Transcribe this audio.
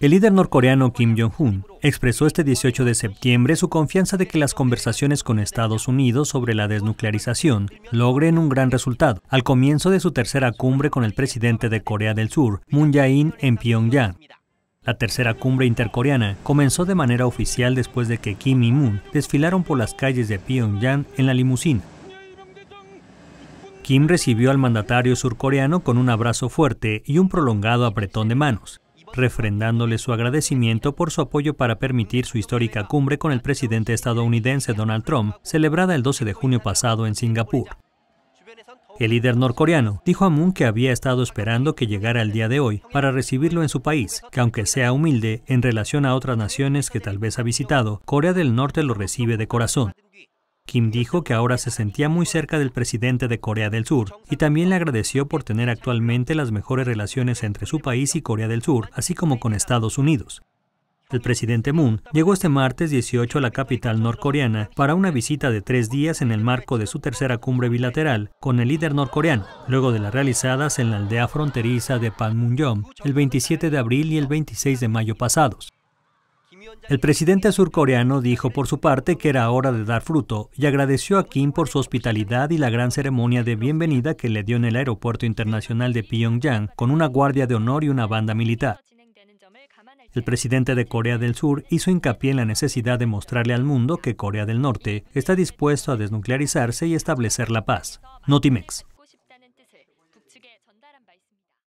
El líder norcoreano Kim Jong-un expresó este 18 de septiembre su confianza de que las conversaciones con Estados Unidos sobre la desnuclearización logren un gran resultado al comienzo de su tercera cumbre con el presidente de Corea del Sur, Moon Jae-in, en Pyongyang. La tercera cumbre intercoreana comenzó de manera oficial después de que Kim y Moon desfilaron por las calles de Pyongyang en la limusina. Kim recibió al mandatario surcoreano con un abrazo fuerte y un prolongado apretón de manos refrendándole su agradecimiento por su apoyo para permitir su histórica cumbre con el presidente estadounidense Donald Trump, celebrada el 12 de junio pasado en Singapur. El líder norcoreano dijo a Moon que había estado esperando que llegara el día de hoy para recibirlo en su país, que aunque sea humilde en relación a otras naciones que tal vez ha visitado, Corea del Norte lo recibe de corazón. Kim dijo que ahora se sentía muy cerca del presidente de Corea del Sur y también le agradeció por tener actualmente las mejores relaciones entre su país y Corea del Sur, así como con Estados Unidos. El presidente Moon llegó este martes 18 a la capital norcoreana para una visita de tres días en el marco de su tercera cumbre bilateral con el líder norcoreano, luego de las realizadas en la aldea fronteriza de Panmunjom el 27 de abril y el 26 de mayo pasados. El presidente surcoreano dijo por su parte que era hora de dar fruto y agradeció a Kim por su hospitalidad y la gran ceremonia de bienvenida que le dio en el aeropuerto internacional de Pyongyang con una guardia de honor y una banda militar. El presidente de Corea del Sur hizo hincapié en la necesidad de mostrarle al mundo que Corea del Norte está dispuesto a desnuclearizarse y establecer la paz. Notimex.